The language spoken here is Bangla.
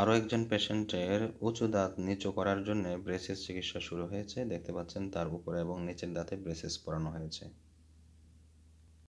আরও একজন পেশেন্টের উঁচু দাঁত নিচু করার জন্য ব্রেসেস চিকিৎসা শুরু হয়েছে দেখতে পাচ্ছেন তার উপরে এবং নিচের দাঁতে ব্রেসেস পরানো হয়েছে